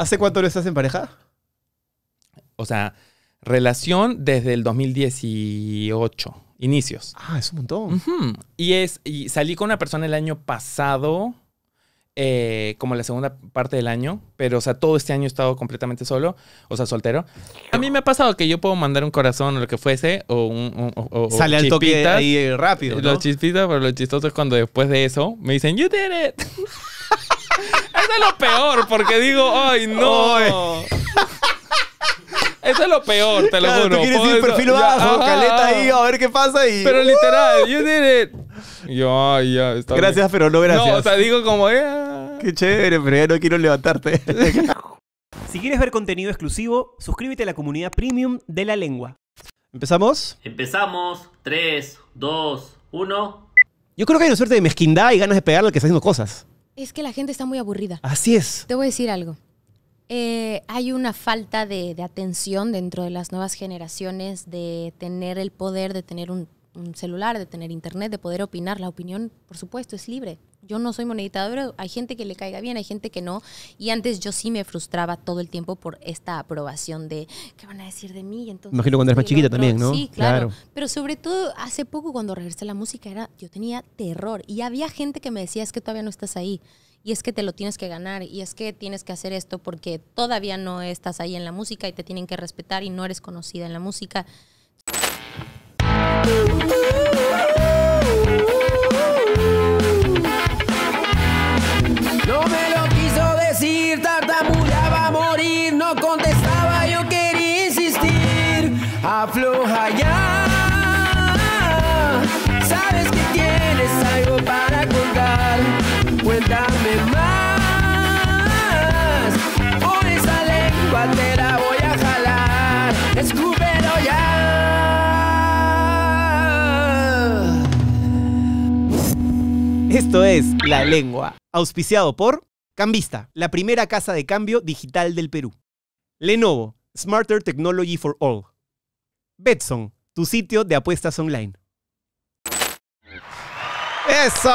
¿Hace cuánto lo estás en pareja? O sea, relación desde el 2018, inicios. Ah, es un montón. Y es y salí con una persona el año pasado, eh, como la segunda parte del año, pero o sea, todo este año he estado completamente solo, o sea, soltero. A mí me ha pasado que yo puedo mandar un corazón o lo que fuese, o un. Sale al toque ahí rápido. Los chispitas, pero lo chistoso es cuando después de eso me dicen, You did it. Eso es lo peor, porque digo, ay, no. Eso es lo peor, te lo juro. Tú quieres ir perfil bajo, caleta ahí, a ver qué pasa y... Pero literal, ¡Uh! you did it. Yo, Gracias, pero no gracias. No, o sea, digo como... Eh, ah". qué chévere, pero ya no quiero levantarte. si quieres ver contenido exclusivo, suscríbete a la comunidad premium de La Lengua. ¿Empezamos? Empezamos. 3, 2, 1... Yo creo que hay una suerte de mezquindad y ganas de pegarle al que está haciendo cosas. Es que la gente está muy aburrida. Así es. Te voy a decir algo. Eh, hay una falta de, atención dentro de las nuevas generaciones, de tener el poder, de tener un un celular, de tener internet, de poder opinar. La opinión, por supuesto, es libre. Yo no soy pero hay gente que le caiga bien, hay gente que no. Y antes yo sí me frustraba todo el tiempo por esta aprobación de qué van a decir de mí. Entonces, Imagino cuando eres más chiquita también, ¿no? Sí, claro. Pero sobre todo hace poco cuando regresé a la música era, yo tenía terror y había gente que me decía es que todavía no estás ahí y es que te lo tienes que ganar y es que tienes que hacer esto porque todavía no estás ahí en la música y te tienen que respetar y no eres conocida en la música. No me lo quiso decir Tartamudeaba a morir No contestaba Yo quería insistir A Esto es La Lengua, auspiciado por Cambista, la primera casa de cambio digital del Perú. Lenovo, Smarter Technology for All. Betson, tu sitio de apuestas online. ¡Eso!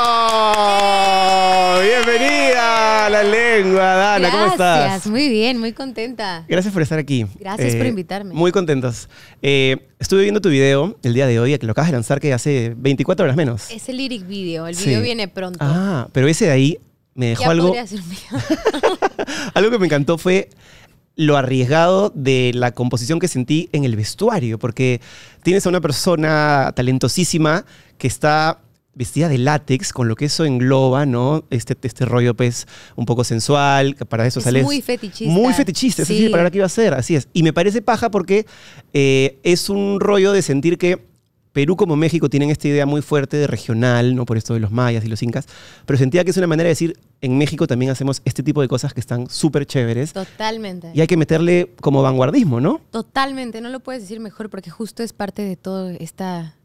Bienvenida a la lengua, Dana. ¿Cómo estás? muy bien, muy contenta. Gracias por estar aquí. Gracias por eh, invitarme. Muy contentos. Eh, estuve viendo tu video el día de hoy, que lo acabas de lanzar que hace 24 horas menos. Es el lyric video, el video viene pronto. Ah, pero ese de ahí me dejó algo. algo que me encantó fue lo arriesgado de la composición que sentí en el vestuario, porque tienes a una persona talentosísima que está vestida de látex, con lo que eso engloba, ¿no? Este, este rollo, pues, un poco sensual, para eso sale... Muy fetichista. Muy fetichista, sí. esa es que iba a ser, así es. Y me parece paja porque eh, es un rollo de sentir que Perú como México tienen esta idea muy fuerte de regional, ¿no? Por esto de los mayas y los incas, pero sentía que es una manera de decir, en México también hacemos este tipo de cosas que están súper chéveres. Totalmente. Y hay que meterle como vanguardismo, ¿no? Totalmente, no lo puedes decir mejor porque justo es parte de toda esta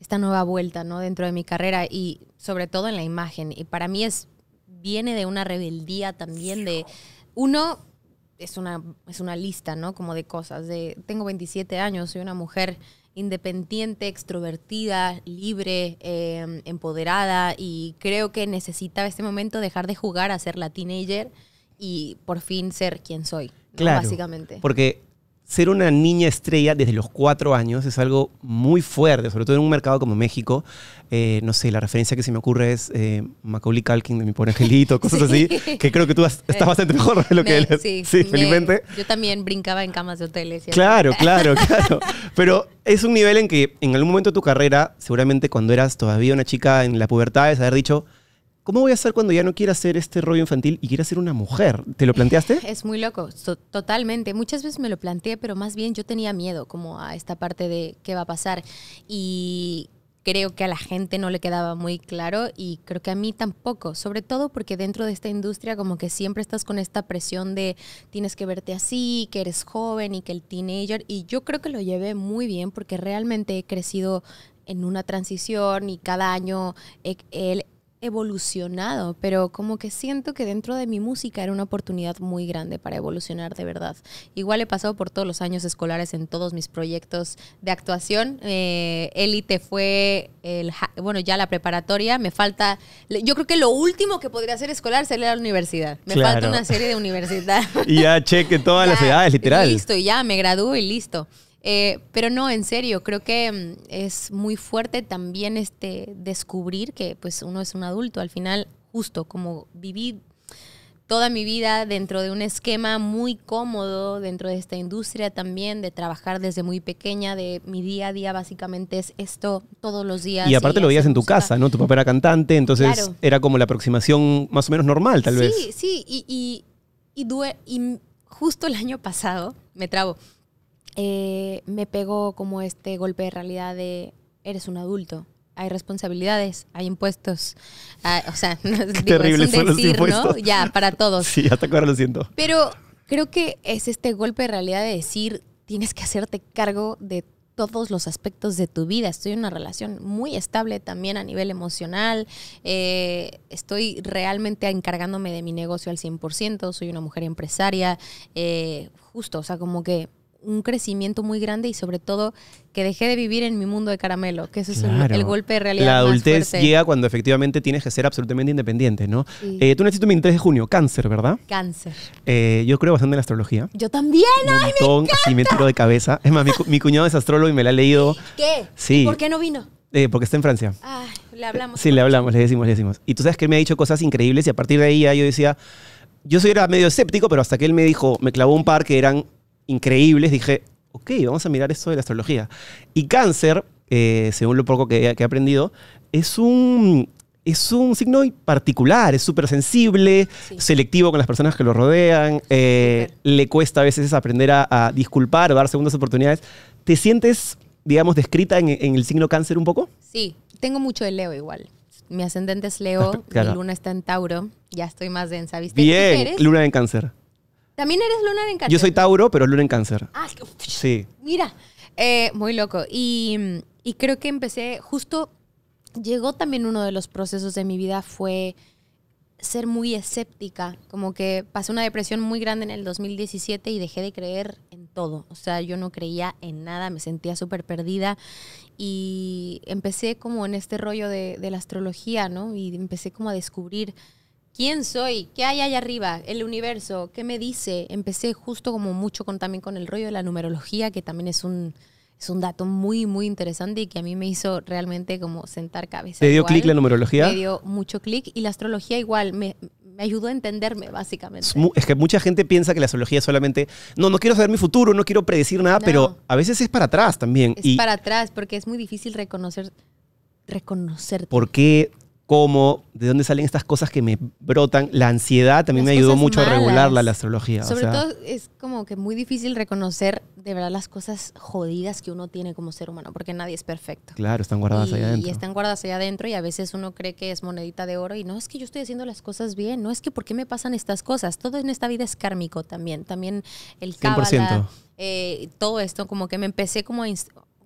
esta nueva vuelta ¿no? dentro de mi carrera y sobre todo en la imagen. Y para mí es, viene de una rebeldía también de, uno, es una, es una lista, ¿no? Como de cosas, de, tengo 27 años, soy una mujer independiente, extrovertida, libre, em, empoderada y creo que necesitaba este momento dejar de jugar a ser la teenager y por fin ser quien soy, claro, básicamente. Porque ser una niña estrella desde los cuatro años es algo muy fuerte, sobre todo en un mercado como México. Eh, no sé, la referencia que se me ocurre es eh, Macaulay Culkin de Mi Pobre Angelito, cosas así, que creo que tú estás bastante mejor de lo que él Sí, felizmente. yo también brincaba en camas de hoteles. claro, claro, claro. Pero es un nivel en que en algún momento de tu carrera, seguramente cuando eras todavía una chica en la pubertad, es haber dicho, ¿Cómo voy a hacer cuando ya no quiera hacer este rollo infantil y quiera ser una mujer? ¿Te lo planteaste? Es muy loco, totalmente. Muchas veces me lo planteé, pero más bien yo tenía miedo como a esta parte de qué va a pasar. Y creo que a la gente no le quedaba muy claro y creo que a mí tampoco, sobre todo porque dentro de esta industria como que siempre estás con esta presión de tienes que verte así, que eres joven y que el teenager y yo creo que lo llevé muy bien porque realmente he crecido en una transición y cada año él. E, evolucionado, pero como que siento que dentro de mi música era una oportunidad muy grande para evolucionar de verdad. Igual he pasado por todos los años escolares en todos mis proyectos de actuación. Élite eh, fue, el, bueno, ya la preparatoria, me falta, yo creo que lo último que podría hacer escolar sería la universidad. Me falta una serie de universidad. y ya cheque todas las edades, literal. Listo, y ya me gradúo y listo. Eh, pero no, en serio, creo que mm, es muy fuerte también este descubrir que pues uno es un adulto. Al final, justo como viví toda mi vida dentro de un esquema muy cómodo, dentro de esta industria también, de trabajar desde muy pequeña, de mi día a día básicamente es esto todos los días. Y aparte lo veías en tu casa, ¿no? Tu papá era cantante, entonces era como la aproximación más o menos normal, tal vez. Sí, sí, y, y, y justo el año pasado, me trabo, eh, me pegó como este golpe de realidad de eres un adulto, hay responsabilidades, hay impuestos. Ah, o sea, no, ¿no? Ya, para todos. Sí, hasta ahora lo siento. Pero creo que es este golpe de realidad de decir, tienes que hacerte cargo de todos los aspectos de tu vida. Estoy en una relación muy estable también a nivel emocional. Eh, estoy realmente encargándome de mi negocio al 100%. Soy una mujer empresaria. Eh, justo, o sea, como que un crecimiento muy grande y sobre todo que dejé de vivir en mi mundo de caramelo, que eso es el, golpe de realidad. La adultez llega cuando efectivamente tienes que ser absolutamente independiente, ¿no? Eh, tú naciste el 23 de junio, cáncer, ¿verdad? Cáncer. Eh, yo creo bastante en la astrología. Yo también, ay, me de cabeza. Es más, mi, cuñado es astrólogo y me la ha leído. ¿Qué? Sí. ¿Por qué no vino? Eh, porque está en Francia. Ah, le hablamos. Sí, le hablamos, le decimos, le decimos. Y tú sabes que él me ha dicho cosas increíbles y a partir de ahí yo decía, yo soy era medio escéptico, pero hasta que él me dijo, me clavó un par que eran increíbles, dije, ok, vamos a mirar esto de la astrología. Y cáncer, eh, según lo poco que, he aprendido, es un, es un signo particular, es súper sensible, selectivo con las personas que lo rodean, eh, le cuesta a veces aprender a, disculpar o dar segundas oportunidades. ¿Te sientes, digamos, descrita en, el signo cáncer un poco? Sí, tengo mucho de Leo igual mi ascendente es Leo, mi luna está en Tauro, ya estoy más densa, ¿viste? Bien, luna en cáncer. También eres lunar en cáncer. Yo soy Tauro, pero luna en cáncer. Ah, sí. Mira, eh, muy loco. Y, creo que empecé justo, llegó también uno de los procesos de mi vida, fue ser muy escéptica, como que pasé una depresión muy grande en el 2017 y dejé de creer en todo, o sea, yo no creía en nada, me sentía súper perdida y empecé como en este rollo de, de, la astrología, ¿no? Y empecé como a descubrir quién soy, qué hay allá arriba, el universo, qué me dice. Empecé justo como mucho también con el rollo de la numerología, que también es un, es un dato muy, muy interesante y que a mí me hizo realmente como sentar cabeza. ¿Te dio clic la numerología? Me dio mucho clic y la astrología igual. Me, me ayudó a entenderme, básicamente. Es que mucha gente piensa que la astrología es solamente, no, no quiero saber mi futuro, no quiero predecir nada, pero a veces es para atrás también. Es para atrás, porque es muy difícil reconocer, reconocerte. ¿Por qué cómo, de dónde salen estas cosas que me brotan. La ansiedad también me ayudó mucho a regularla la astrología. Sobre todo es como que muy difícil reconocer de verdad las cosas jodidas que uno tiene como ser humano, porque nadie es perfecto. Claro, están guardadas allá adentro. Y están guardadas allá adentro y a veces uno cree que es monedita de oro y no es que yo estoy haciendo las cosas bien, no es que por qué me pasan estas cosas. Todo en esta vida es kármico también, también el cábala, eh, todo esto, como que me empecé como a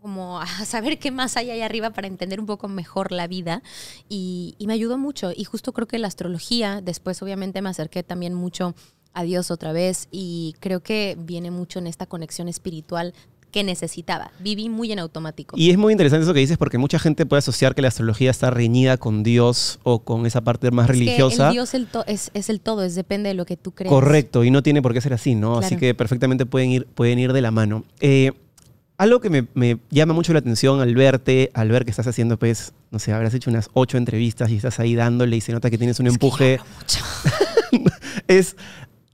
como a saber qué más hay ahí arriba para entender un poco mejor la vida y, me ayudó mucho. Y justo creo que la astrología, después obviamente me acerqué también mucho a Dios otra vez y creo que viene mucho en esta conexión espiritual que necesitaba. Viví muy en automático. Y es muy interesante eso que dices porque mucha gente puede asociar que la astrología está reñida con Dios o con esa parte más religiosa. Que el Dios es, el todo, es depende de lo que tú crees. Correcto, y no tiene por qué ser así, ¿no? Así que perfectamente pueden ir, pueden ir de la mano. Eh, algo que me, llama mucho la atención al verte, al ver que estás haciendo, pues, no sé, habrás hecho unas ocho entrevistas y estás ahí dándole y se nota que tienes un empuje. es,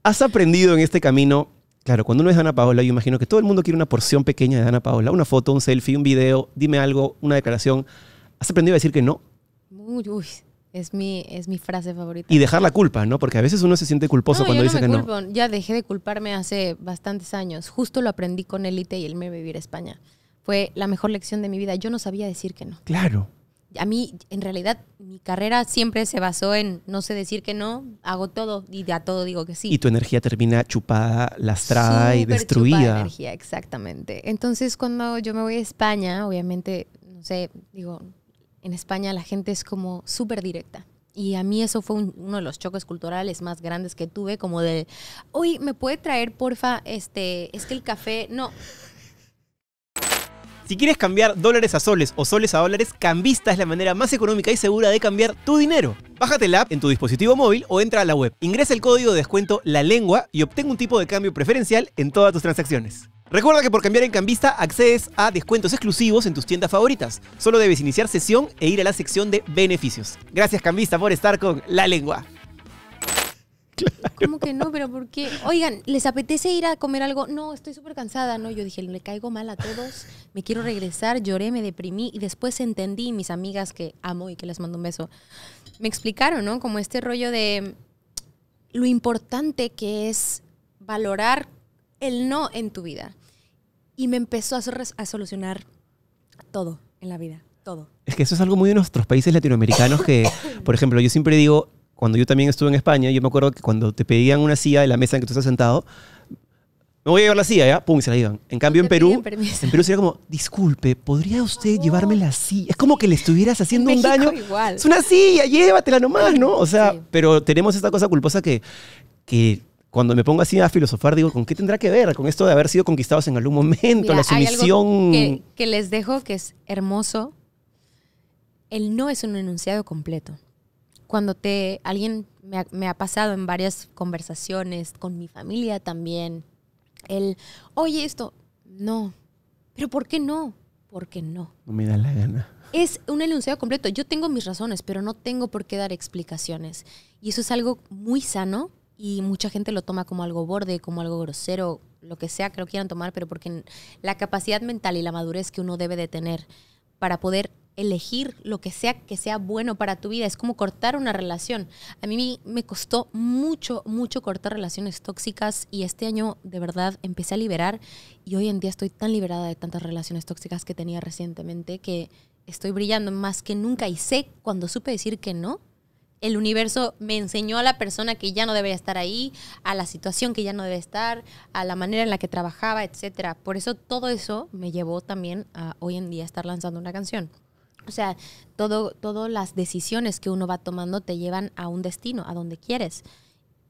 has aprendido en este camino, claro, cuando uno es Ana Paola, yo imagino que todo el mundo quiere una porción pequeña de Ana Paola, una foto, un selfie, un video, dime algo, una declaración. ¿Has aprendido a decir que no? Es mi, es mi frase favorita. Y dejar la culpa, ¿no? Porque a veces uno se siente culposo cuando dice que no. Ya dejé de culparme hace bastantes años. Justo lo aprendí con Elite y el me vivir España. Fue la mejor lección de mi vida. Yo no sabía decir que no. Claro. A mí, en realidad, mi carrera siempre se basó en no sé decir que no, hago todo y a todo digo que sí. Y tu energía termina chupada, lastrada y destruida. energía, exactamente. Entonces, cuando yo me voy a España, obviamente, no sé, digo, en España la gente es como súper directa. Y a mí eso fue uno de los choques culturales más grandes que tuve, como de, uy, ¿me puede traer, porfa, este, es que el café, no, si quieres cambiar dólares a soles o soles a dólares, Cambista es la manera más económica y segura de cambiar tu dinero. Bájate la app en tu dispositivo móvil o entra a la web. Ingresa el código de descuento La Lengua y obtén un tipo de cambio preferencial en todas tus transacciones. Recuerda que por cambiar en Cambista accedes a descuentos exclusivos en tus tiendas favoritas. Solo debes iniciar sesión e ir a la sección de beneficios. Gracias Cambista por estar con La Lengua. ¿Cómo que no? ¿Pero por qué? Oigan, ¿les apetece ir a comer algo? No, estoy súper cansada. No, yo dije, le caigo mal a todos, me quiero regresar, lloré, me deprimí y después entendí, mis amigas que amo y que les mando un beso, me explicaron, ¿no? Como este rollo de lo importante que es valorar el no en tu vida. Y me empezó a, solucionar todo en la vida, todo. Es que eso es algo muy de nuestros países latinoamericanos que, por ejemplo, yo siempre digo, cuando yo también estuve en España, yo me acuerdo que cuando te pedían una silla de la mesa en que tú estás sentado, me voy a llevar la silla, ¿ya? Pum, y se la llevan. En cambio, en Perú, en Perú sería como, disculpe, ¿podría usted llevarme la silla? Es como que le estuvieras haciendo un daño. Es una silla, llévatela nomás, ¿no? O sea, pero tenemos esta cosa culposa que, que cuando me pongo así a filosofar, digo, ¿con qué tendrá que ver con esto de haber sido conquistados en algún momento? la sumisión. que, les dejo que es hermoso. El no es un enunciado completo. Cuando te alguien me ha, me ha, pasado en varias conversaciones con mi familia también, el, oye, esto, no. ¿Pero por qué no? Porque no. No me da la gana. Es un enunciado completo. Yo tengo mis razones, pero no tengo por qué dar explicaciones. Y eso es algo muy sano y mucha gente lo toma como algo borde, como algo grosero, lo que sea que lo quieran tomar, pero porque la capacidad mental y la madurez que uno debe de tener para poder elegir lo que sea que sea bueno para tu vida, es como cortar una relación. A mí me costó mucho, mucho cortar relaciones tóxicas y este año de verdad empecé a liberar y hoy en día estoy tan liberada de tantas relaciones tóxicas que tenía recientemente que estoy brillando más que nunca y sé cuando supe decir que no, el universo me enseñó a la persona que ya no debería estar ahí, a la situación que ya no debe estar, a la manera en la que trabajaba, etcétera. Por eso todo eso me llevó también a hoy en día estar lanzando una canción. O sea, todo, todas las decisiones que uno va tomando te llevan a un destino, a donde quieres.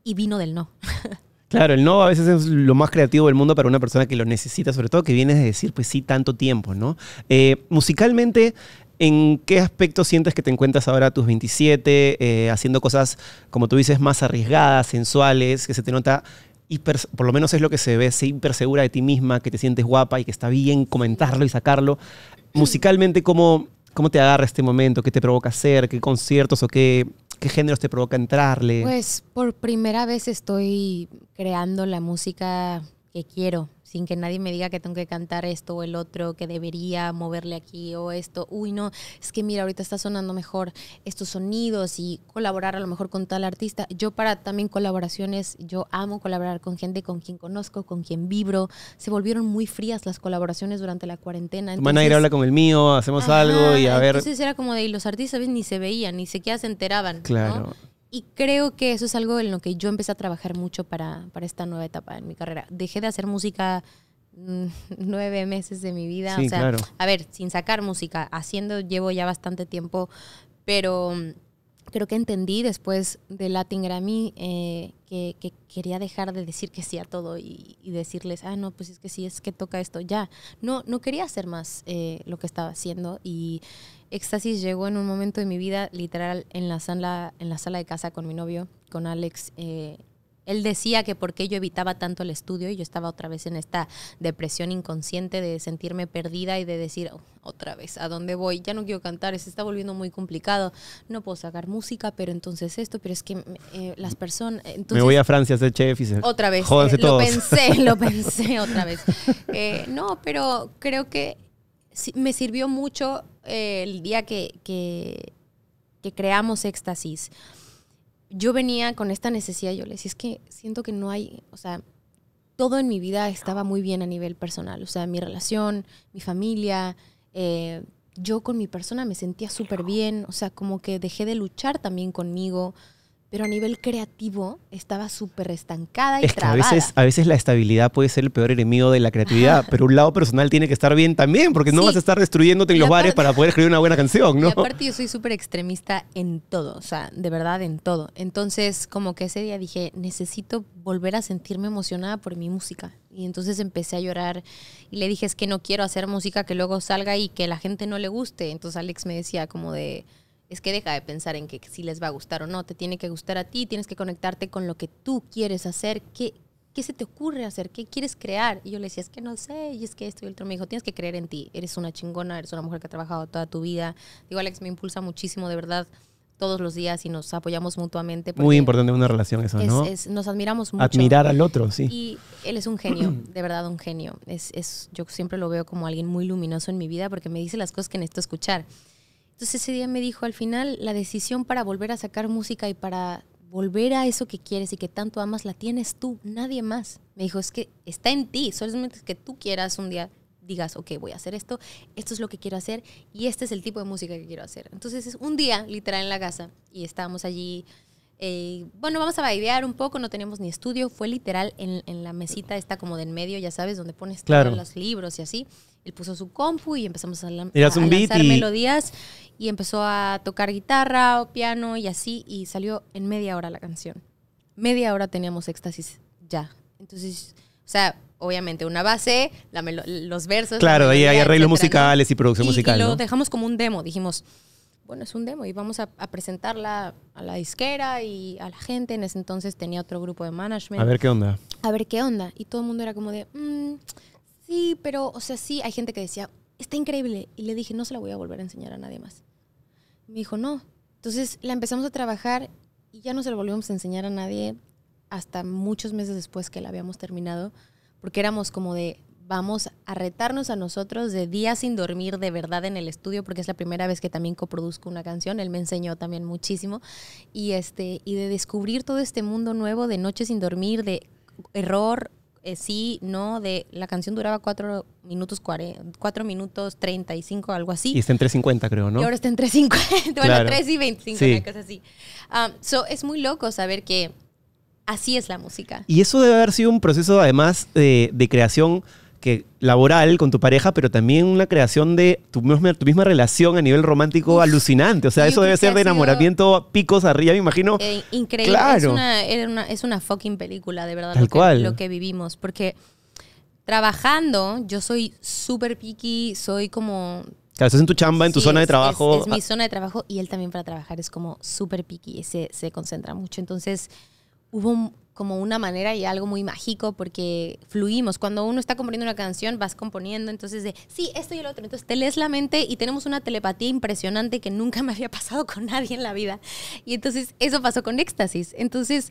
Y vino del no. Claro, el no a veces es lo más creativo del mundo para una persona que lo necesita, sobre todo que viene de decir, pues sí, tanto tiempo, ¿no? Eh, musicalmente, ¿En qué aspecto sientes que te encuentras ahora a tus 27, eh, haciendo cosas, como tú dices, más arriesgadas, sensuales, que se te nota Hiper, por lo menos es lo que se ve, se hipersegura de ti misma, que te sientes guapa y que está bien comentarlo y sacarlo. Musicalmente, ¿cómo, cómo te agarra este momento? ¿Qué te provoca hacer? ¿Qué conciertos o qué, qué géneros te provoca entrarle? Pues por primera vez estoy creando la música que quiero sin que nadie me diga que tengo que cantar esto o el otro, que debería moverle aquí o esto. Uy, no, es que mira, ahorita está sonando mejor estos sonidos y colaborar a lo mejor con tal artista. Yo para también colaboraciones, yo amo colaborar con gente con quien conozco, con quien vibro. Se volvieron muy frías las colaboraciones durante la cuarentena. Entonces, Van a con el mío, hacemos algo y a ver. Entonces era como de, y los artistas ni se veían, ni siquiera se enteraban. Claro. Y creo que eso es algo en lo que yo empecé a trabajar mucho para, esta nueva etapa en mi carrera. Dejé de hacer música mm, nueve meses de mi vida. a ver, sin sacar música, haciendo llevo ya bastante tiempo, pero mm, creo que entendí después de Latin Grammy eh, que, quería dejar de decir que sí a todo y, decirles, ah, no, pues es que sí, es que toca esto, ya. No, no quería hacer más eh, lo que estaba haciendo y Éxtasis llegó en un momento de mi vida, literal, en la sala, en la sala de casa con mi novio, con Alex. Eh, él decía que por qué yo evitaba tanto el estudio y yo estaba otra vez en esta depresión inconsciente de sentirme perdida y de decir, oh, otra vez, ¿a dónde voy? Ya no quiero cantar, se está volviendo muy complicado. No puedo sacar música, pero entonces esto, pero es que eh, las personas... Eh, me voy a Francia a ser chef y se... Otra vez, lo pensé, lo pensé otra vez. no, pero creo que me sirvió mucho eh, el día que, que, creamos Éxtasis, yo venía con esta necesidad, yo le decía, es que siento que no hay, o sea, todo en mi vida estaba muy bien a nivel personal, o sea, mi relación, mi familia, eh, yo con mi persona me sentía súper bien, o sea, como que dejé de luchar también conmigo, pero a nivel creativo estaba súper estancada y A veces, a veces la estabilidad puede ser el peor enemigo de la creatividad, pero un lado personal tiene que estar bien también, porque no vas a estar destruyéndote en los bares para poder escribir una buena canción, ¿no? Y aparte yo soy súper extremista en todo, o sea, de verdad en todo. Entonces, como que ese día dije, necesito volver a sentirme emocionada por mi música. Y entonces empecé a llorar y le dije, es que no quiero hacer música que luego salga y que la gente no le guste. Entonces Alex me decía como de es que deja de pensar en que si les va a gustar o no, te tiene que gustar a ti, tienes que conectarte con lo que tú quieres hacer, qué, qué se te ocurre hacer, qué quieres crear. Y yo le decía, es que no sé, y es que esto y el otro me dijo, tienes que creer en ti, eres una chingona, eres una mujer que ha trabajado toda tu vida. Digo, Alex me impulsa muchísimo, de verdad todos los días y nos apoyamos mutuamente. Muy importante una relación eso, ¿no? nos admiramos mucho. Admirar al otro, sí. Y él es un genio, de verdad un genio. Es, yo siempre lo veo como alguien muy luminoso en mi vida porque me dice las cosas que necesito escuchar. Entonces ese día me dijo, al final la decisión para volver a sacar música y para volver a eso que quieres y que tanto amas la tienes tú, nadie más. Me dijo, es que está en ti, solamente es que tú quieras un día digas, ok, voy a hacer esto, esto es lo que quiero hacer y este es el tipo de música que quiero hacer. Entonces es un día literal en la casa y estábamos allí, eh, bueno, vamos a balear un poco, no teníamos ni estudio, fue literal en, la mesita está como de en medio, ya sabes, donde pones todos los libros y así él puso su compu y empezamos a, melodías y empezó a tocar guitarra o piano y así y salió en media hora la canción. Media hora teníamos éxtasis ya. Entonces, o sea, obviamente una base, los versos. Claro, ahí hay arreglos musicales y producción musical. Y lo dejamos como un demo, dijimos, bueno, es un demo y vamos a, presentarla a la disquera y a la gente. En ese entonces tenía otro grupo de management. A ver qué onda. A ver qué onda. Y todo el mundo era como de, mm, sí, pero, o sea, sí, hay gente que decía, está increíble. Y le dije, no se la voy a volver a enseñar a nadie más. Me dijo, no. Entonces la empezamos a trabajar y ya no se la volvimos a enseñar a nadie hasta muchos meses después que la habíamos terminado, porque éramos como de, vamos a retarnos a nosotros de días sin dormir de verdad en el estudio, porque es la primera vez que también coproduzco una canción, él me enseñó también muchísimo, y, este, y de descubrir todo este mundo nuevo de Noche sin dormir, de error, eh, sí, no, de la canción duraba 4 minutos 4 minutos 35, algo así. Y está en 3.50, creo, ¿no? Y ahora está en 3.50, bueno, 3 y 25, sí. una cosa así. Um, so, es muy loco saber que así es la música. Y eso debe haber sido un proceso, además, de, de creación laboral con tu pareja, pero también una creación de tu misma, relación a nivel romántico alucinante. O sea, eso debe ser de enamoramiento, picos arriba, me imagino. Eh, increíble. Claro. Es, una, es una fucking película, de verdad, Tal cual. lo que vivimos. Porque trabajando, yo soy súper picky, soy como... Claro, estás en tu chamba, en tu zona de trabajo. Es, mi ah. zona de trabajo y él también para trabajar es como súper picky, se, se concentra mucho. Entonces, hubo un, como una manera y algo muy mágico porque fluimos. Cuando uno está componiendo una canción, vas componiendo, entonces de, sí, esto y el otro. Entonces te lees la mente y tenemos una telepatía impresionante que nunca me había pasado con nadie en la vida. Y entonces eso pasó con éxtasis. Entonces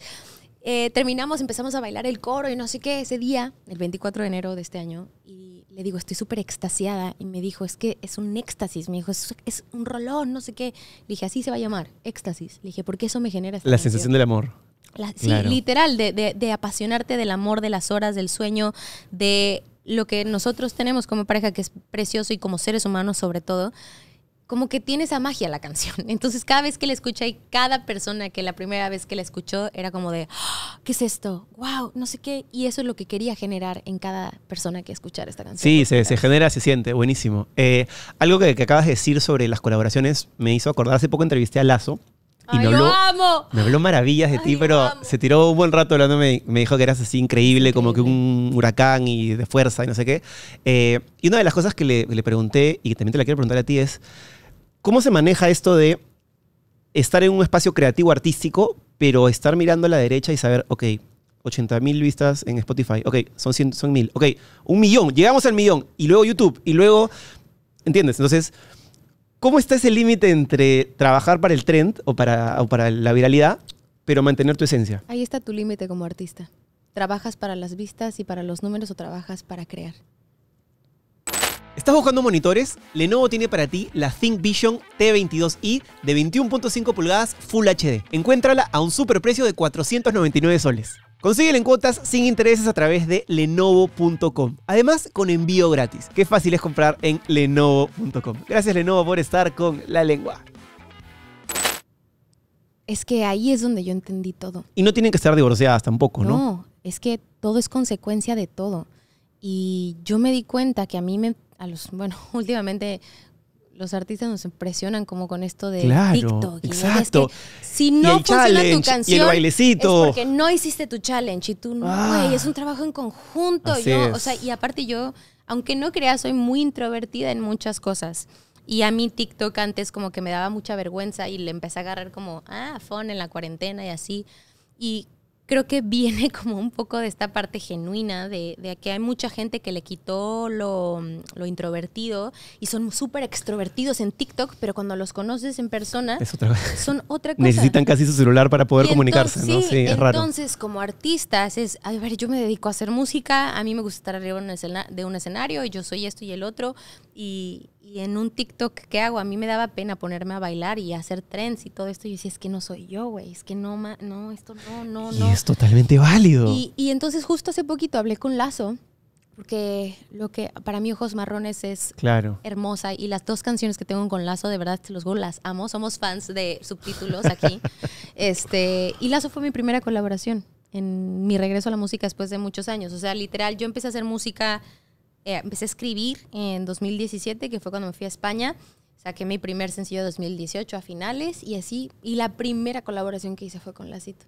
eh, terminamos, empezamos a bailar el coro y no sé qué ese día, el 24 de enero de este año. Y le digo, estoy súper extasiada. Y me dijo, es que es un éxtasis. Me dijo, es, un rolón, no sé qué. Le dije, así se va a llamar, éxtasis. Le dije, porque eso me genera... la sensación del amor sí, literal, de, apasionarte del amor, de las horas, del sueño, de lo que nosotros tenemos como pareja, que es precioso y como seres humanos sobre todo, como que tiene esa magia la canción. Entonces, cada vez que la escuché y cada persona que la primera vez que la escuchó era como de, ah, ¿qué es esto? ¡Wow! No sé qué. Y eso es lo que quería generar en cada persona que escuchara esta canción. Sí, se, genera, se siente. Buenísimo. Eh, algo que, que, acabas de decir sobre las colaboraciones me hizo acordar. Hace poco entrevisté a Lazo, y me habló, lo amo. Me habló maravillas de ti, pero se tiró un buen rato hablando. Me, me dijo que eras así increíble, como que un huracán y de fuerza y no sé qué. Eh, y una de las cosas que le, le, pregunté y que también te la quiero preguntar a ti es: ¿cómo se maneja esto de estar en un espacio creativo artístico, pero estar mirando a la derecha y saber, ok, 80 mil vistas en Spotify, ok, son son mil, ok, un millón, llegamos al millón, y luego YouTube, y luego. ¿Entiendes? Entonces. ¿Cómo está ese límite entre trabajar para el trend o para, la viralidad, pero mantener tu esencia? Ahí está tu límite como artista. ¿Trabajas para las vistas y para los números o trabajas para crear? ¿Estás buscando monitores? Lenovo tiene para ti la ThinkVision T22i de 21.5 pulgadas Full HD. Encuéntrala a un superprecio de 499 soles. Consigue en cuotas sin intereses a través de lenovo.com. Además, con envío gratis. Qué fácil es comprar en lenovo.com. Gracias Lenovo por estar con la lengua. Es que ahí es donde yo entendí todo. Y no tienen que estar divorciadas tampoco, ¿no? No, es que todo es consecuencia de todo. Y yo me di cuenta que a mí me, a los, bueno, últimamente los artistas nos impresionan como con esto de TikTok. Y exacto. si no funciona tu canción, y el bailecito. es porque no hiciste tu challenge y tú no, ah. es un trabajo en conjunto. y aparte yo, aunque no crea, soy muy introvertida en muchas cosas. Y a mí TikTok antes como que me daba mucha vergüenza y le empecé a agarrar como, ah, fun en la cuarentena y así. Y creo que viene como un poco de esta parte genuina, de, de que hay mucha gente que le quitó lo, introvertido y son súper extrovertidos en TikTok, pero cuando los conoces en persona, son otra cosa. Necesitan casi su celular para poder comunicarse, ¿no? Sí, Entonces, como artistas, es, a ver, yo me dedico a hacer música, a mí me gusta estar arriba de un escenario, y yo soy esto y el otro, y, y en un TikTok que hago, a mí me daba pena ponerme a bailar y hacer trends y todo esto. Y yo decía, es que no soy yo, güey, es que no, no, esto no, no, y es totalmente válido. Y, y, entonces justo hace poquito hablé con Lazo, porque lo que para mí Ojos Marrones es claro. hermosa. Y las dos canciones que tengo con Lazo, de verdad, te los golas las amo. Somos fans de subtítulos aquí. este Y Lazo fue mi primera colaboración en mi regreso a la música después de muchos años. O sea, literal, yo empecé a hacer música eh, empecé a escribir en 2017, que fue cuando me fui a España. Saqué mi primer sencillo de 2018 a finales y así. Y la primera colaboración que hice fue con Lacito.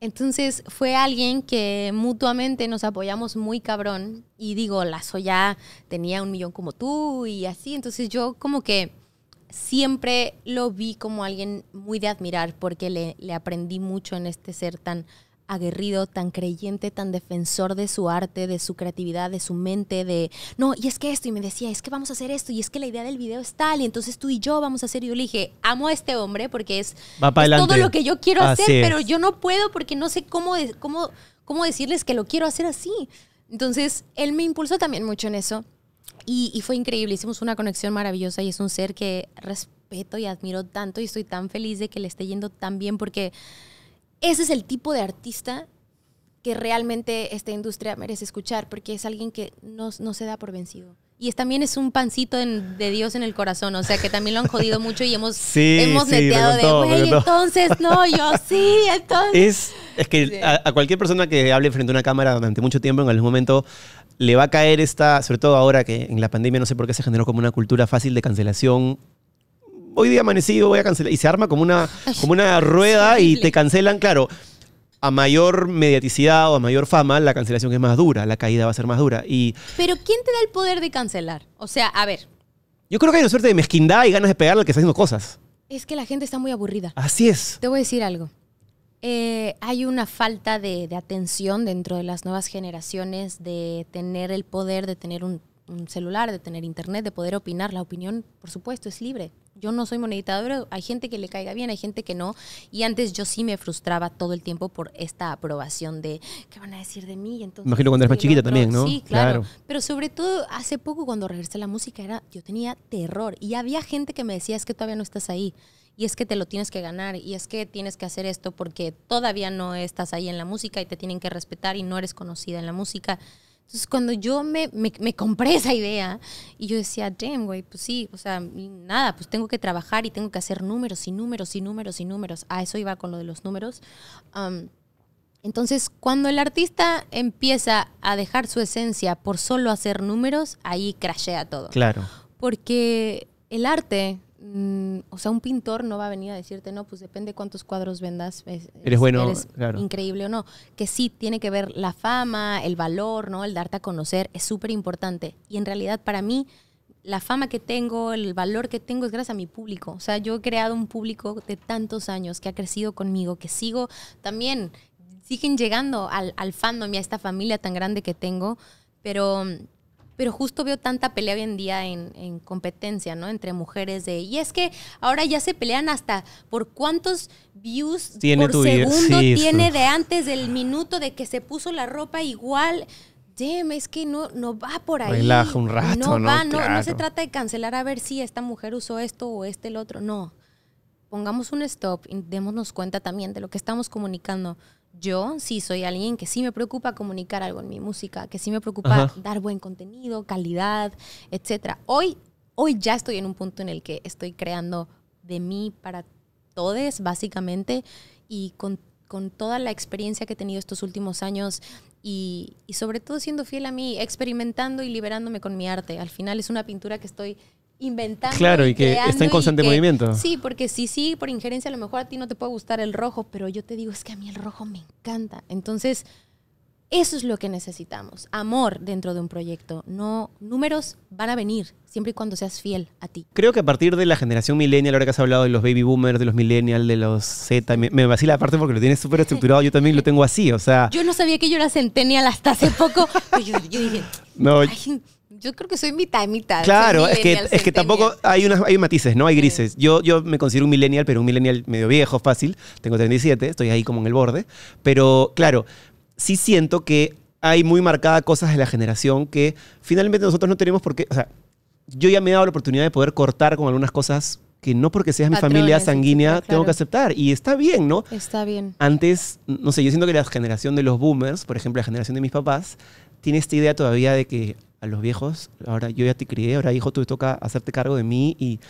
Entonces fue alguien que mutuamente nos apoyamos muy cabrón. Y digo, Lazo ya tenía un millón como tú y así. Entonces yo como que siempre lo vi como alguien muy de admirar porque le, le aprendí mucho en este ser tan aguerrido, tan creyente, tan defensor de su arte, de su creatividad, de su mente, de, no, y es que esto, y me decía, es que vamos a hacer esto, y es que la idea del video es tal, y entonces tú y yo vamos a hacer, y yo le dije, amo a este hombre porque es, todo lo que yo quiero hacer, pero yo no puedo porque no sé cómo, cómo, cómo decirles que lo quiero hacer así. Entonces, él me impulsó también mucho en eso. Y, y, fue increíble, hicimos una conexión maravillosa y es un ser que respeto y admiro tanto y estoy tan feliz de que le esté yendo tan bien porque ese es el tipo de artista que realmente esta industria merece escuchar, porque es alguien que no, no se da por vencido. Y es, también es un pancito de Dios en el corazón, o sea que también lo han jodido mucho y hemos, hemos neteado de, güey, entonces no, yo sí, entonces. Es, es que a, a, cualquier persona que hable frente a una cámara durante mucho tiempo, en algún momento, le va a caer esta, sobre todo ahora que en la pandemia no sé por qué se generó como una cultura fácil de cancelación hoy día amanecido voy a cancelar. Y se arma como una, como una rueda y te cancelan, claro. A mayor mediaticidad o a mayor fama, la cancelación es más dura, la caída va a ser más dura. Y... Pero ¿quién te da el poder de cancelar? O sea, a ver. Yo creo que hay una suerte de mezquindad y ganas de pegarle al que está haciendo cosas. Es que la gente está muy aburrida. Así es. Te voy a decir algo. Eh, hay una falta de, atención dentro de las nuevas generaciones de tener el poder de tener un, celular, de tener internet, de poder opinar. La opinión, por supuesto, es libre yo no soy monedita pero hay gente que le caiga bien, hay gente que no. Y antes yo sí me frustraba todo el tiempo por esta aprobación de qué van a decir de mí. Imagino cuando eras más chiquita también, ¿no? Sí, claro. Pero sobre todo hace poco cuando regresé a la música era, yo tenía terror y había gente que me decía es que todavía no estás ahí. Y es que te lo tienes que ganar, y es que tienes que hacer esto porque todavía no estás ahí en la música y te tienen que respetar y no eres conocida en la música. Entonces, cuando yo me, me, compré esa idea y yo decía, damn, güey, pues sí, o sea, nada, pues tengo que trabajar y tengo que hacer números y números y números y números. A ah, eso iba con lo de los números. entonces, cuando el artista empieza a dejar su esencia por solo hacer números, ahí crashea todo. Claro. Porque el arte Mm, o sea, un pintor no va a venir a decirte, no, pues depende cuántos cuadros vendas. Es, eres este, bueno, increíble o no. Que sí, tiene que ver la fama, el valor, ¿no? El darte a conocer es súper importante. Y en realidad para mí, la fama que tengo, el valor que tengo es gracias a mi público. O sea, yo he creado un público de tantos años que ha crecido conmigo, que sigo también, siguen llegando al, al fandom y a esta familia tan grande que tengo, pero mm, pero justo veo tanta pelea hoy en día en, competencia, ¿no? Entre mujeres de, y es que ahora ya se pelean hasta por cuántos views tiene por segundo tiene de antes del minuto de que se puso la ropa igual. Damn, es que no, no va por ahí. Relaja un rato, ¿no? ¿no? no, se trata de cancelar a ver si esta mujer usó esto o este el otro. No, pongamos un stop y démonos cuenta también de lo que estamos comunicando yo sí soy alguien que sí me preocupa comunicar algo en mi música, que sí me preocupa dar buen contenido, calidad, etc. Hoy, hoy ya estoy en un punto en el que estoy creando de mí para todos, básicamente, y con, toda la experiencia que he tenido estos últimos años y sobre todo siendo fiel a mí, experimentando y liberándome con mi arte. Al final es una pintura que estoy inventando. Claro, y, que está en constante movimiento. Sí, porque sí, sí, por injerencia a lo mejor a ti no te puede gustar el rojo, pero yo te digo, es que a mí el rojo me encanta. Entonces, eso es lo que necesitamos, amor dentro de un proyecto. No, números van a venir siempre y cuando seas fiel a ti. Creo que a partir de la generación millennial, ahora que has hablado de los baby boomers, de los millennials, de los Z, me, vacila aparte porque lo tienes súper estructurado, yo también lo tengo así, o sea... Yo no sabía que yo era centennial hasta hace poco, pero yo, dije... No, yo creo que soy mitad y mitad. Claro, es que, es que tampoco hay, unas, hay matices, ¿no? Hay grises. Yo, yo me considero un millennial, pero un millennial medio viejo, fácil. Tengo 37, estoy ahí como en el borde. Pero claro, sí siento que hay muy marcadas cosas de la generación que finalmente nosotros no tenemos por qué. O sea, yo ya me he dado la oportunidad de poder cortar con algunas cosas que no porque seas mi familia sanguínea tengo que aceptar. Y está bien, ¿no? Está bien. Antes, no sé, yo siento que la generación de los boomers, por ejemplo, la generación de mis papás, tiene esta idea todavía de que a los viejos, ahora yo ya te crié, ahora hijo, tú te toca hacerte cargo de mí y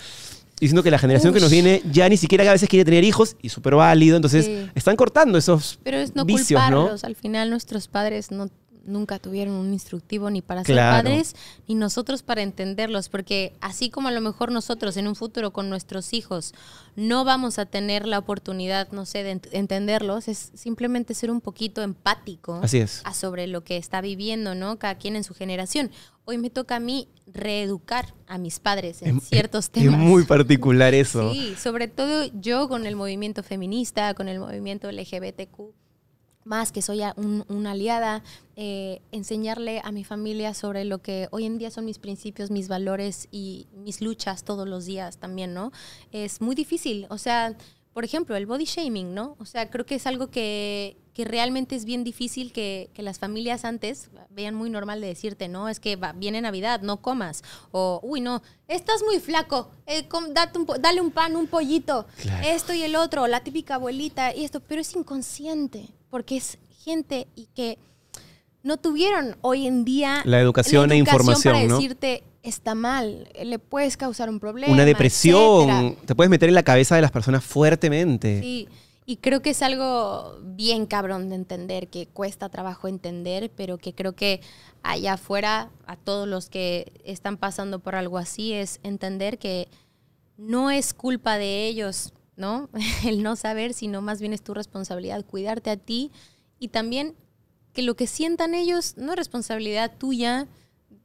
diciendo que la generación que nos viene ya ni siquiera a veces quiere tener hijos y súper válido, entonces están cortando esos Pero no vicios, al final nuestros padres no nunca tuvieron un instructivo ni para ser padres, ni nosotros para entenderlos, porque así como a lo mejor nosotros en un futuro con nuestros hijos no vamos a tener la oportunidad, no sé, de entenderlos, es simplemente ser un poquito empático A sobre lo que está viviendo, ¿no? Cada quien en su generación. Hoy me toca a mí reeducar a mis padres en ciertos temas. Es muy particular eso. Sí, sobre todo yo con el movimiento feminista, con el movimiento LGBTQ más, que soy una aliada, eh, enseñarle a mi familia sobre lo que hoy en día son mis principios, mis valores y mis luchas todos los días también, ¿no? Es muy difícil, o sea, por ejemplo, el body shaming, ¿no? O sea, creo que es algo que, realmente es bien difícil que, las familias antes vean muy normal de decirte, ¿no? Es que viene Navidad, no comas. O, uy, no, estás muy flaco, eh, un, dale un pan, un pollito, esto y el otro, la típica abuelita y esto, pero es inconsciente porque es gente y que no tuvieron hoy en día la educación, e información para decirte está mal, le puedes causar un problema, una depresión, te puedes meter en la cabeza de las personas fuertemente. Sí, y creo que es algo bien cabrón de entender, que cuesta trabajo entender, pero que creo que allá afuera a todos los que están pasando por algo así es entender que no es culpa de ellos ¿no? El no saber, sino más bien es tu responsabilidad cuidarte a ti y también que lo que sientan ellos no es responsabilidad tuya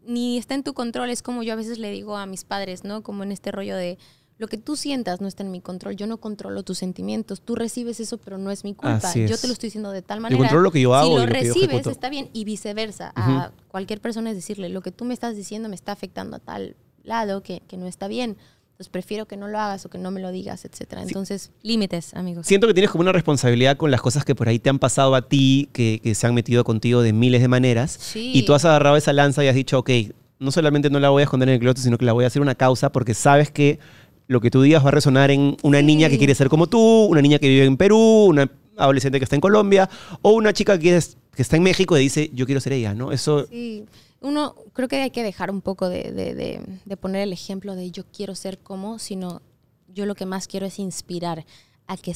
ni está en tu control. Es como yo a veces le digo a mis padres, ¿no? Como en este rollo de lo que tú sientas no está en mi control. Yo no controlo tus sentimientos. Tú recibes eso, pero no es mi culpa. Yo te lo estoy diciendo de tal manera. Yo controlo lo que yo hago. Si lo, recibes, está bien. Y viceversa. A cualquier persona es decirle, lo que tú me estás diciendo me está afectando a tal lado que, que no está bien. Entonces prefiero que no lo hagas o que no me lo digas, etcétera. Entonces, límites, amigos. Siento que tienes como una responsabilidad con las cosas que por ahí te han pasado a ti, que, se han metido contigo de miles de maneras. Y tú has agarrado esa lanza y has dicho, ok, no solamente no la voy a esconder en el closet, sino que la voy a hacer una causa porque sabes que lo que tú digas va a resonar en una niña que quiere ser como tú, una niña que vive en Perú, una adolescente que está en Colombia o una chica que, que está en México y dice, yo quiero ser ella, ¿no? Eso... Sí uno creo que hay que dejar un poco de, poner el ejemplo de yo quiero ser como, sino yo lo que más quiero es inspirar a que,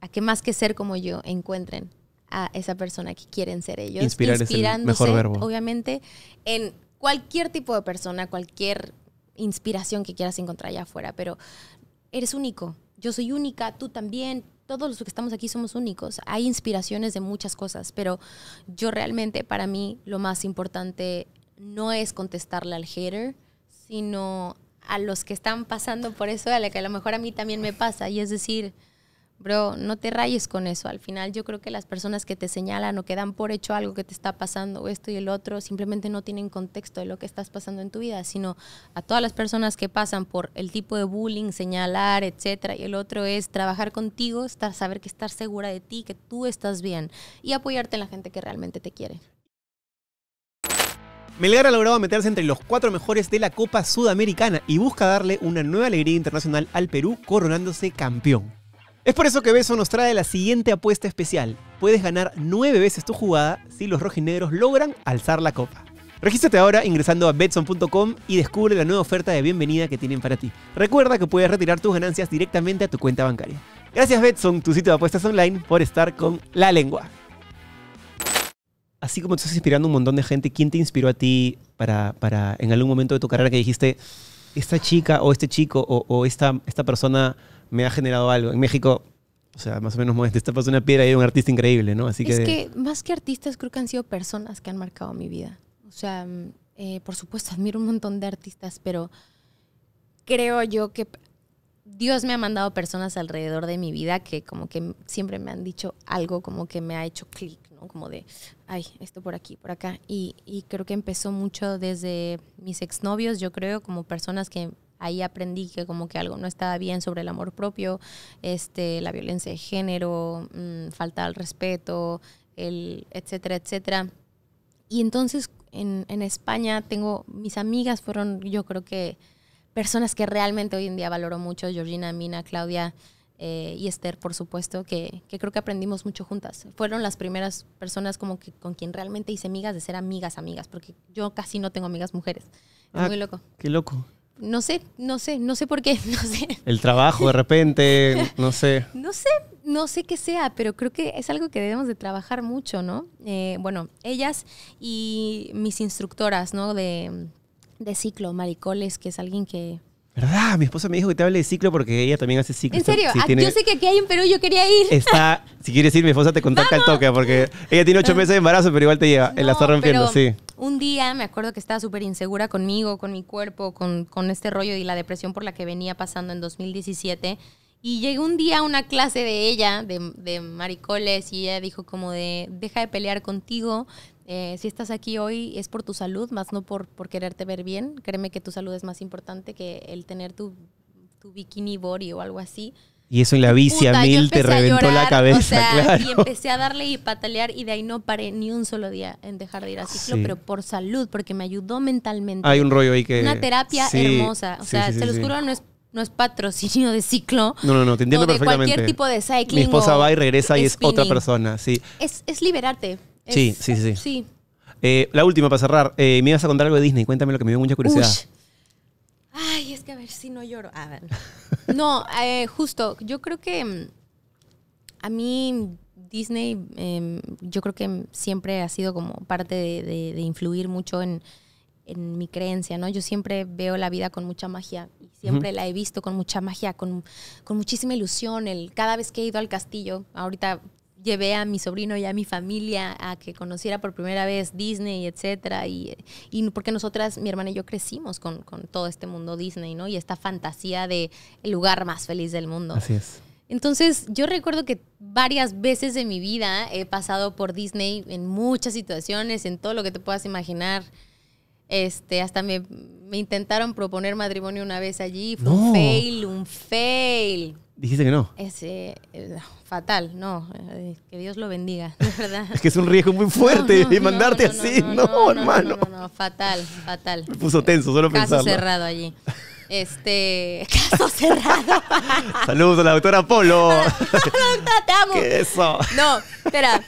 a que más que ser como yo encuentren a esa persona que quieren ser ellos. Inspirar es mejor verbo. Obviamente, en cualquier tipo de persona, cualquier inspiración que quieras encontrar allá afuera, pero eres único. Yo soy única, tú también, todos los que estamos aquí somos únicos. Hay inspiraciones de muchas cosas, pero yo realmente para mí lo más importante no es contestarle al hater, sino a los que están pasando por eso, a la que a lo mejor a mí también me pasa. Y es decir, bro, no te rayes con eso. Al final yo creo que las personas que te señalan o que dan por hecho algo que te está pasando esto y el otro, simplemente no tienen contexto de lo que estás pasando en tu vida, sino a todas las personas que pasan por el tipo de bullying, señalar, etcétera, y el otro es trabajar contigo, estar, saber que estar segura de ti, que tú estás bien y apoyarte en la gente que realmente te quiere. Melgar ha logrado meterse entre los cuatro mejores de la Copa Sudamericana y busca darle una nueva alegría internacional al Perú, coronándose campeón. Es por eso que Beso nos trae la siguiente apuesta especial. Puedes ganar nueve veces tu jugada si los rojinegros logran alzar la copa. Regístrate ahora ingresando a betson.com y descubre la nueva oferta de bienvenida que tienen para ti. Recuerda que puedes retirar tus ganancias directamente a tu cuenta bancaria. Gracias Betson, tu sitio de apuestas online, por estar con la lengua. Así como te estás inspirando un montón de gente, ¿quién te inspiró a ti para, para en algún momento de tu carrera que dijiste, esta chica o este chico o, esta, esta persona me ha generado algo. En México, o sea, más o menos esta esta una piedra y un artista increíble, ¿no? Así que... Es que más que artistas creo que han sido personas que han marcado mi vida. O sea, mm, eh, por supuesto admiro un montón de artistas, pero creo yo que Dios me ha mandado personas alrededor de mi vida que como que siempre me han dicho algo como que me ha hecho clic, ¿no? Como de, ay, esto por aquí, por acá. Y, y creo que empezó mucho desde mis exnovios, yo creo, como personas que ahí aprendí que como que algo no estaba bien sobre el amor propio, este, la violencia de género, mm, falta al respeto, el etcétera, etcétera. Y entonces en, España tengo, mis amigas fueron yo creo que personas que realmente hoy en día valoro mucho, Georgina, Mina, Claudia, eh, y Esther, por supuesto, que, creo que aprendimos mucho juntas. Fueron las primeras personas como que con quien realmente hice amigas de ser amigas, amigas, porque yo casi no tengo amigas mujeres. Ah, muy loco. Qué loco no sé, no sé, no sé por qué, no sé. El trabajo de repente, no sé. No sé, no sé qué sea, pero creo que es algo que debemos de trabajar mucho, ¿no? Eh, bueno, ellas y mis instructoras, ¿no? De, de ciclo, Maricoles, que es alguien que ¿Verdad? Mi esposa me dijo que te hable de ciclo porque ella también hace ciclo. ¿En serio? Ah, yo sé que aquí hay en Perú, yo quería ir. Está, si quieres ir, mi esposa te contacta el toque porque ella tiene ocho meses de embarazo, pero igual te lleva. Eh, no, rompiendo, sí. Un día me acuerdo que estaba súper insegura conmigo, con mi cuerpo, con, con este rollo y la depresión por la que venía pasando en 2017. Y llegó un día a una clase de ella, de, de maricoles, y ella dijo como de, deja de pelear contigo, eh, si estás aquí hoy es por tu salud, más no por, por quererte ver bien. Créeme que tu salud es más importante que el tener tu, bikini body o algo así. Y eso en la bici mil te reventó la cabeza. claro. Y empecé a darle y patalear y de ahí no paré ni un solo día en dejar de ir a ciclo, pero por salud, porque me ayudó mentalmente. Hay un rollo ahí que... Una terapia hermosa. O sea, se los juro, no es no es patrocinio de ciclo. No, no, no, te entiendo o de perfectamente. Cualquier tipo de cycling. Mi esposa va y regresa y es otra persona, sí. Es, es liberarte. Sí, sí, sí, sí. Eh, la última para cerrar. Eh, me ibas a contar algo de Disney. Cuéntame lo que me dio mucha curiosidad. Ay, es que a ver si no lloro. Ah, no, eh, justo, yo creo que mm, a mí Disney, em, yo creo que siempre ha sido como parte de, influir mucho en, mi creencia, ¿no? Yo siempre veo la vida con mucha magia y siempre la he visto con mucha magia, con, muchísima ilusión. El, cada vez que he ido al castillo, ahorita llevé a mi sobrino y a mi familia a que conociera por primera vez Disney, etcétera, y, porque nosotras, mi hermana y yo crecimos con, todo este mundo Disney, ¿no? Y esta fantasía de el lugar más feliz del mundo. Así es. Entonces, yo recuerdo que varias veces de mi vida he pasado por Disney en muchas situaciones, en todo lo que te puedas imaginar. Este, hasta me, intentaron proponer matrimonio una vez allí. Fue un fail, un fail. Dijiste que no. Es eh, eh, fatal, no. Eh, que Dios lo bendiga, de verdad. es que es un riesgo muy fuerte mandarte así, no, hermano. No, no, fatal, fatal. Me puso tenso solo Caso cerrado allí. Este, caso cerrado. Saludos a la doctora Polo. doctora, te amo. ¿Qué eso? No, espera.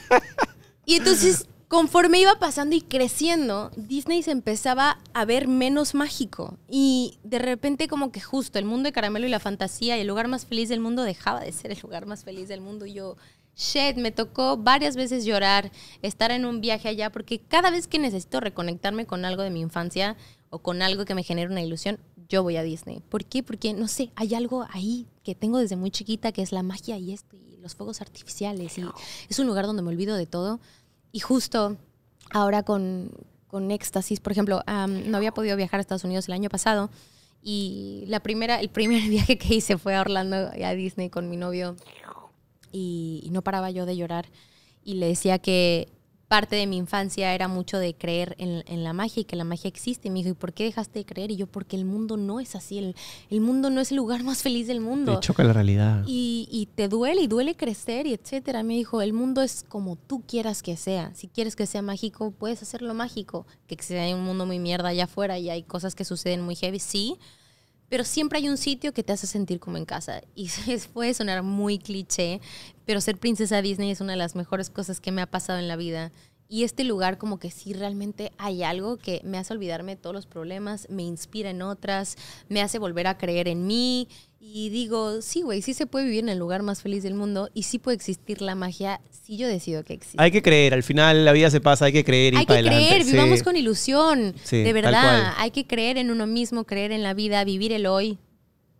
Y entonces conforme iba pasando y creciendo, Disney se empezaba a ver menos mágico. Y de repente como que justo el mundo de caramelo y la fantasía y el lugar más feliz del mundo dejaba de ser el lugar más feliz del mundo. Y yo, shit, me tocó varias veces llorar, estar en un viaje allá, porque cada vez que necesito reconectarme con algo de mi infancia o con algo que me genere una ilusión, yo voy a Disney. ¿Por qué? Porque, no sé, hay algo ahí que tengo desde muy chiquita, que es la magia y esto, y los fuegos artificiales, y es un lugar donde me olvido de todo. Y justo ahora con, éxtasis, por ejemplo, no había podido viajar a Estados Unidos el año pasado y la primera, el primer viaje que hice fue a Orlando y a Disney con mi novio y no paraba yo de llorar y le decía que parte de mi infancia era mucho de creer en, en, la magia y que la magia existe. Y me dijo, ¿y por qué dejaste de creer? Y yo, porque el mundo no es así. El, el mundo no es el lugar más feliz del mundo. Te choca la realidad. Y, y, te duele, y duele crecer, y etcétera. Me dijo, el mundo es como tú quieras que sea. Si quieres que sea mágico, puedes hacerlo mágico. Que hay un mundo muy mierda allá afuera y hay cosas que suceden muy heavy, sí pero siempre hay un sitio que te hace sentir como en casa. Y puede sonar muy cliché, pero ser princesa Disney es una de las mejores cosas que me ha pasado en la vida. Y este lugar como que sí realmente hay algo que me hace olvidarme de todos los problemas, me inspira en otras, me hace volver a creer en mí. Y digo, sí, güey, sí se puede vivir en el lugar más feliz del mundo y sí puede existir la magia si yo decido que existe. Hay que creer, al final la vida se pasa, hay que creer y Hay que creer, vivamos con ilusión, de verdad. Hay que creer en uno mismo, creer en la vida, vivir el hoy.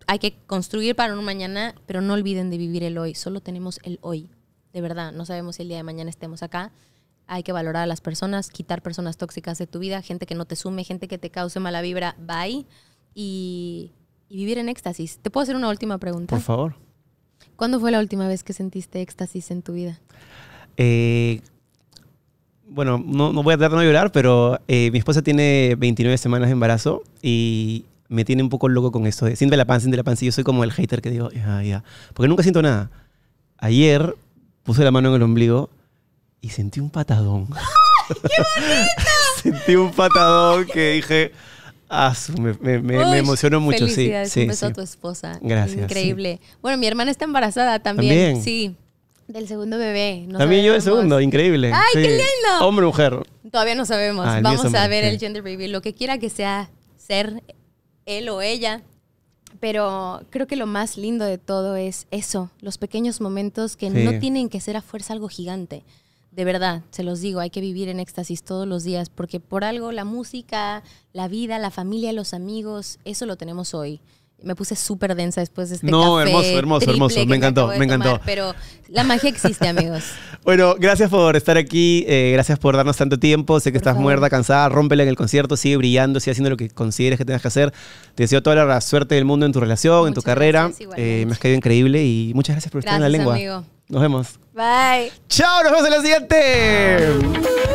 Hay que construir para un mañana, pero no olviden de vivir el hoy. Solo tenemos el hoy, de verdad. No sabemos si el día de mañana estemos acá hay que valorar a las personas, quitar personas tóxicas de tu vida, gente que no te sume, gente que te cause mala vibra, bye. Y, vivir en éxtasis. ¿Te puedo hacer una última pregunta? Por favor. ¿Cuándo fue la última vez que sentiste éxtasis en tu vida? Eh, bueno, no, voy a tratar de no llorar, pero eh, mi esposa tiene 29 semanas de embarazo y me tiene un poco loco con esto de siente la panza, siente la panza. Y yo soy como el hater que digo, ya, ya. Porque nunca siento nada. Ayer puse la mano en el ombligo y sentí un patadón. ¡Qué bonito! sentí un patadón que dije, ah, me, emocionó mucho. Sí, sí, un beso a tu esposa. Gracias. Increíble. Bueno, mi hermana está embarazada también. ¿También? Sí. Del segundo bebé. También yo del segundo, increíble. ¡Ay, qué lindo! Hombre mujer. Todavía no sabemos. Ah, Vamos a ver el gender reveal, lo que quiera que sea ser él o ella. Pero creo que lo más lindo de todo es eso, los pequeños momentos que no tienen que ser a fuerza algo gigante de verdad, se los digo, hay que vivir en éxtasis todos los días, porque por algo la música, la vida, la familia, los amigos, eso lo tenemos hoy me puse súper densa después de este No, hermoso, hermoso, hermoso. Me encantó, me, encantó. pero la magia existe, amigos. bueno, gracias por estar aquí, eh, gracias por darnos tanto tiempo. Sé que estás muerta, cansada, rómpela en el concierto, sigue brillando, sigue haciendo lo que consideres que tengas que hacer. Te deseo toda la suerte del mundo en tu relación, en tu carrera. Eh, me has caído increíble y muchas gracias por estar en la lengua. Amigo. Nos vemos. Bye. Chao, nos vemos en la siguiente.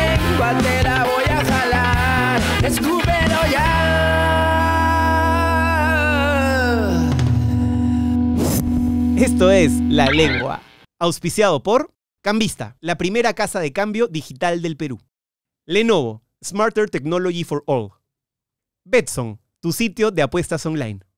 voy a jalar, ya. Esto es La Lengua, auspiciado por Cambista, la primera casa de cambio digital del Perú. Lenovo, Smarter Technology for All. Betson, tu sitio de apuestas online.